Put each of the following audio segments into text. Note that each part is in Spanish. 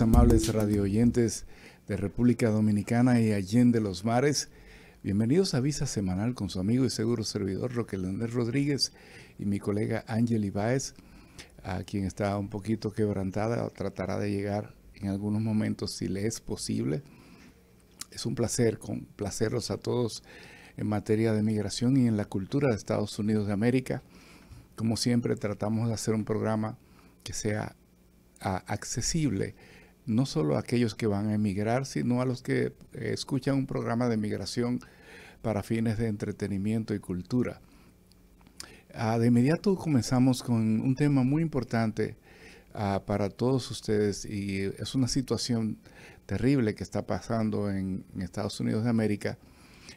Amables amables oyentes de República Dominicana y Allende los Mares. Bienvenidos a Visa Semanal con su amigo y seguro servidor Roque Leonel Rodríguez y mi colega Ángel Ibáez, a quien está un poquito quebrantada, tratará de llegar en algunos momentos si le es posible. Es un placer con complacerlos a todos en materia de migración y en la cultura de Estados Unidos de América. Como siempre, tratamos de hacer un programa que sea accesible no solo a aquellos que van a emigrar, sino a los que eh, escuchan un programa de migración para fines de entretenimiento y cultura. Ah, de inmediato comenzamos con un tema muy importante ah, para todos ustedes y es una situación terrible que está pasando en Estados Unidos de América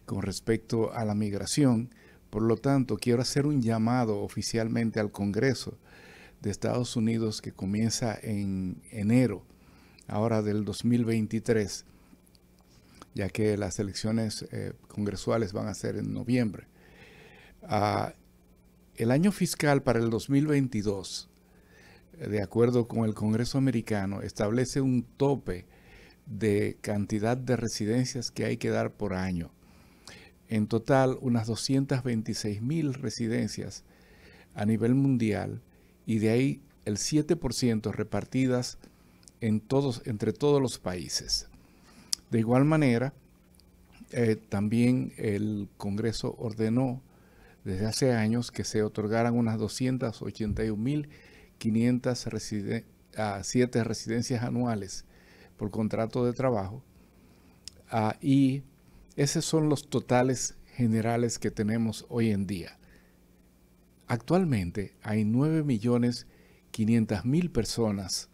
con respecto a la migración. Por lo tanto, quiero hacer un llamado oficialmente al Congreso de Estados Unidos que comienza en enero ahora del 2023, ya que las elecciones eh, congresuales van a ser en noviembre. Ah, el año fiscal para el 2022, de acuerdo con el Congreso americano, establece un tope de cantidad de residencias que hay que dar por año. En total, unas 226 mil residencias a nivel mundial y de ahí el 7% repartidas entre todos los países. De igual manera, eh, también el Congreso ordenó desde hace años que se otorgaran unas 281.507 residencias anuales por contrato de trabajo. Ah, y esos son los totales generales que tenemos hoy en día. Actualmente hay 9.500.000 personas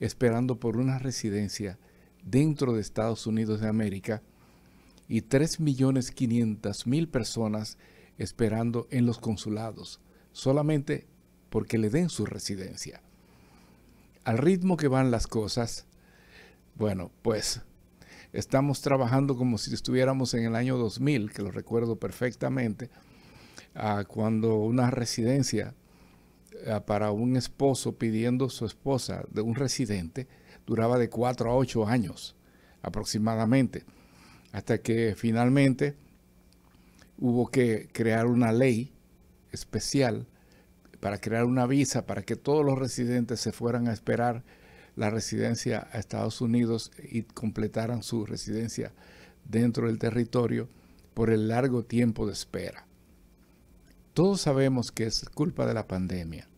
esperando por una residencia dentro de Estados Unidos de América y 3.500.000 personas esperando en los consulados, solamente porque le den su residencia. Al ritmo que van las cosas, bueno, pues estamos trabajando como si estuviéramos en el año 2000, que lo recuerdo perfectamente, cuando una residencia eh, para un esposo pidiendo su esposa de un residente duraba de 4 a 8 años aproximadamente, hasta que finalmente hubo que crear una ley especial para crear una visa para que todos los residentes se fueran a esperar la residencia a Estados Unidos y completaran su residencia dentro del territorio por el largo tiempo de espera. Todos sabemos que es culpa de la pandemia,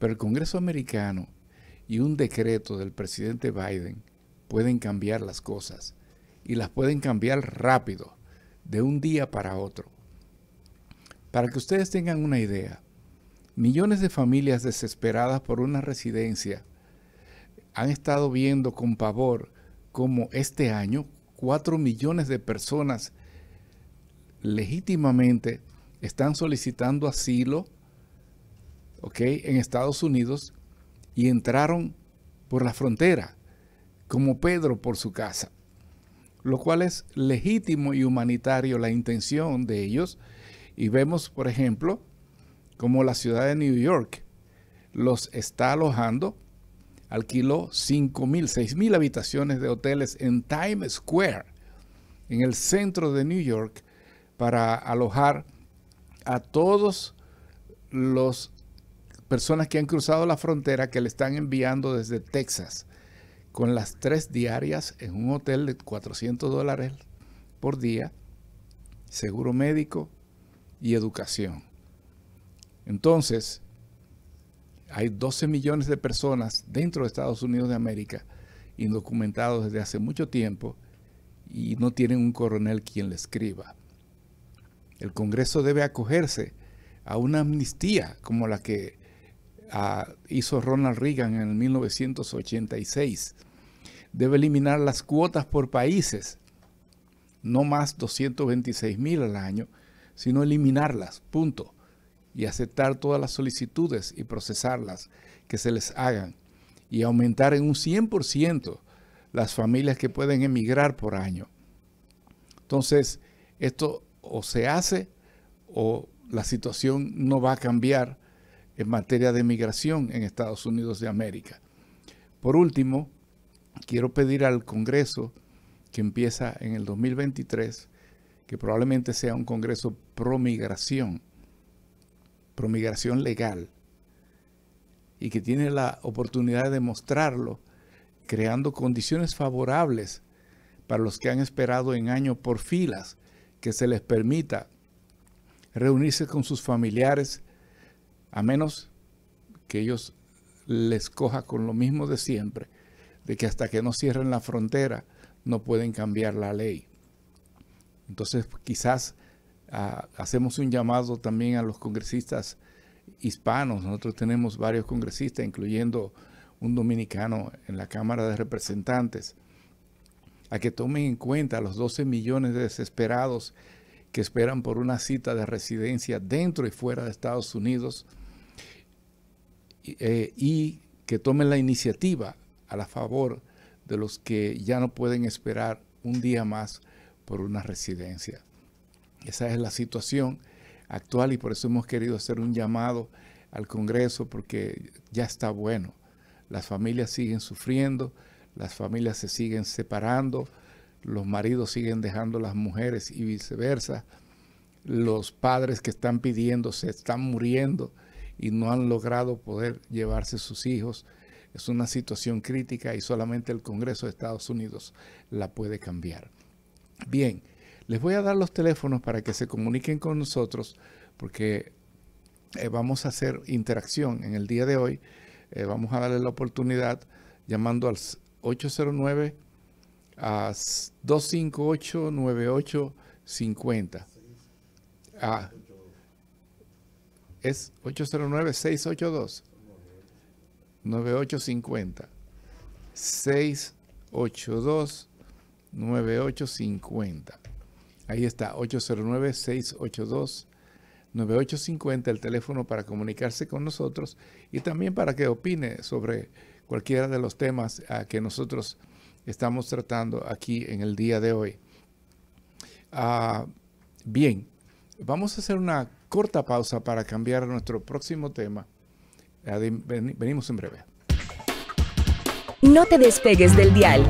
pero el Congreso americano y un decreto del presidente Biden pueden cambiar las cosas y las pueden cambiar rápido, de un día para otro. Para que ustedes tengan una idea, millones de familias desesperadas por una residencia han estado viendo con pavor cómo este año 4 millones de personas legítimamente están solicitando asilo en Estados Unidos y entraron por la frontera, como Pedro por su casa, lo cual es legítimo y humanitario la intención de ellos. Y vemos, por ejemplo, como la ciudad de New York los está alojando, alquiló 5.000, mil habitaciones de hoteles en Times Square, en el centro de New York, para alojar a todos los personas que han cruzado la frontera que le están enviando desde Texas con las tres diarias en un hotel de 400 dólares por día, seguro médico y educación. Entonces, hay 12 millones de personas dentro de Estados Unidos de América indocumentados desde hace mucho tiempo y no tienen un coronel quien le escriba. El Congreso debe acogerse a una amnistía como la que hizo Ronald Reagan en 1986. Debe eliminar las cuotas por países, no más 226 mil al año, sino eliminarlas, punto, y aceptar todas las solicitudes y procesarlas que se les hagan, y aumentar en un 100% las familias que pueden emigrar por año. Entonces, esto o se hace o la situación no va a cambiar en materia de migración en Estados Unidos de América. Por último, quiero pedir al Congreso que empieza en el 2023, que probablemente sea un Congreso pro migración, pro migración legal, y que tiene la oportunidad de mostrarlo creando condiciones favorables para los que han esperado en años por filas, que se les permita reunirse con sus familiares, a menos que ellos les coja con lo mismo de siempre, de que hasta que no cierren la frontera no pueden cambiar la ley. Entonces pues, quizás ah, hacemos un llamado también a los congresistas hispanos. Nosotros tenemos varios congresistas, incluyendo un dominicano en la Cámara de Representantes, a que tomen en cuenta a los 12 millones de desesperados que esperan por una cita de residencia dentro y fuera de Estados Unidos eh, y que tomen la iniciativa a la favor de los que ya no pueden esperar un día más por una residencia. Esa es la situación actual y por eso hemos querido hacer un llamado al Congreso porque ya está bueno. Las familias siguen sufriendo, las familias se siguen separando, los maridos siguen dejando a las mujeres y viceversa. Los padres que están pidiendo se están muriendo y no han logrado poder llevarse sus hijos. Es una situación crítica y solamente el Congreso de Estados Unidos la puede cambiar. Bien, les voy a dar los teléfonos para que se comuniquen con nosotros porque eh, vamos a hacer interacción en el día de hoy. Eh, vamos a darle la oportunidad llamando al 809 a 258 9850 es 809-682-9850. 682-9850. Ahí está, 809-682-9850, el teléfono para comunicarse con nosotros y también para que opine sobre cualquiera de los temas ah, que nosotros estamos tratando aquí en el día de hoy. Ah, bien, vamos a hacer una corta pausa para cambiar nuestro próximo tema. Venimos en breve. No te despegues del dial.